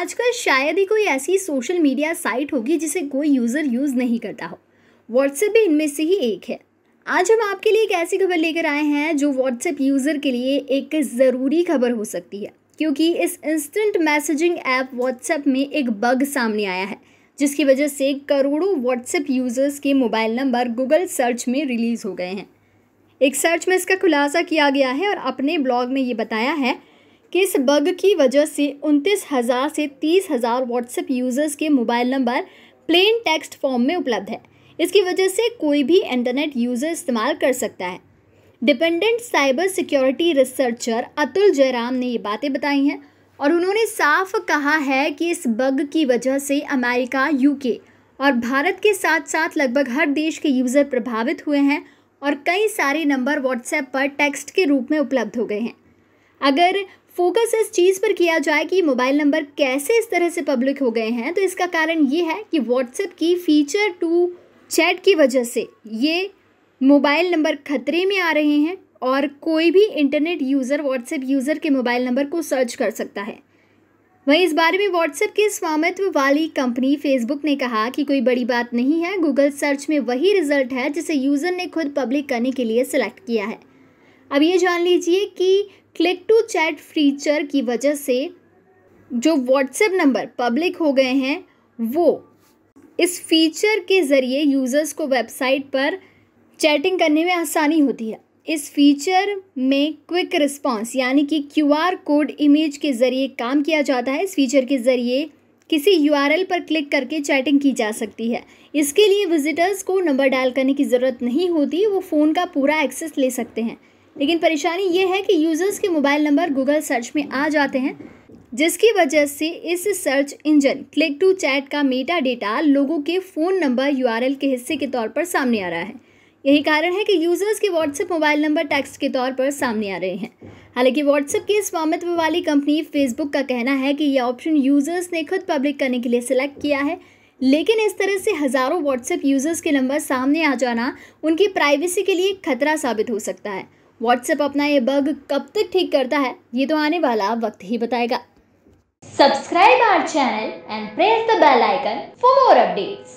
आजकल शायद ही कोई ऐसी सोशल मीडिया साइट होगी जिसे कोई यूज़र यूज़ नहीं करता हो व्हाट्सएप भी इनमें से ही एक है आज हम आपके लिए एक ऐसी खबर लेकर आए हैं जो व्हाट्सएप यूज़र के लिए एक ज़रूरी खबर हो सकती है क्योंकि इस इंस्टेंट मैसेजिंग ऐप व्हाट्सएप में एक बग सामने आया है जिसकी वजह से करोड़ों व्हाट्सएप यूज़र्स के मोबाइल नंबर गूगल सर्च में रिलीज़ हो गए हैं एक सर्च में इसका खुलासा किया गया है और अपने ब्लॉग में ये बताया है कि इस बग की वजह से उनतीस हज़ार से तीस हज़ार व्हाट्सएप यूज़र्स के mobile number plain text form में उपलब्ध है इसकी वजह से कोई भी इंटरनेट यूज़र इस्तेमाल कर सकता है dependent cyber security researcher Atul Jayaram ने ये बातें बताई हैं और उन्होंने साफ कहा है कि इस बग की वजह से अमेरिका यूके और भारत के साथ साथ लगभग हर देश के यूज़र प्रभावित हुए हैं और कई सारे नंबर व्हाट्सएप पर टेक्स्ट के रूप में उपलब्ध हो गए हैं अगर फोकस इस चीज़ पर किया जाए कि मोबाइल नंबर कैसे इस तरह से पब्लिक हो गए हैं तो इसका कारण ये है कि व्हाट्सएप की फ़ीचर टू चैट की वजह से ये मोबाइल नंबर खतरे में आ रहे हैं और कोई भी इंटरनेट यूज़र व्हाट्सएप यूज़र के मोबाइल नंबर को सर्च कर सकता है वहीं इस बारे में व्हाट्सएप के स्वामित्व वाली कंपनी फेसबुक ने कहा कि कोई बड़ी बात नहीं है गूगल सर्च में वही रिजल्ट है जिसे यूज़र ने खुद पब्लिक करने के लिए सिलेक्ट किया है अब ये जान लीजिए कि क्लिक टू चैट फीचर की वजह से जो व्हाट्सएप नंबर पब्लिक हो गए हैं वो इस फीचर के ज़रिए यूज़र्स को वेबसाइट पर चैटिंग करने में आसानी होती है इस फीचर में क्विक रिस्पांस यानी कि क्यूआर कोड इमेज के ज़रिए काम किया जाता है इस फीचर के ज़रिए किसी यूआरएल पर क्लिक करके चैटिंग की जा सकती है इसके लिए विजिटर्स को नंबर डायल करने की ज़रूरत नहीं होती वो फ़ोन का पूरा एक्सेस ले सकते हैं लेकिन परेशानी ये है कि यूज़र्स के मोबाइल नंबर गूगल सर्च में आ जाते हैं जिसकी वजह से इस search engine click to chat का मेटा डेटा लोगों के फ़ोन नंबर यू के हिस्से के तौर पर सामने आ रहा है यही कारण है कि यूज़र्स के व्हाट्सएप मोबाइल नंबर टेक्स्ट के तौर पर सामने आ रहे हैं हालांकि व्हाट्सएप की स्वामित्व वाली कंपनी फेसबुक का कहना है कि यह ऑप्शन यूज़र्स ने खुद पब्लिक करने के लिए सिलेक्ट किया है लेकिन इस तरह से हज़ारों व्हाट्सएप यूज़र्स के नंबर सामने आ जाना उनकी प्राइवेसी के लिए खतरा साबित हो सकता है व्हाट्सएप अपना ये बग कब तक ठीक करता है ये तो आने वाला वक्त ही बताएगा subscribe our channel and press the bell icon for more updates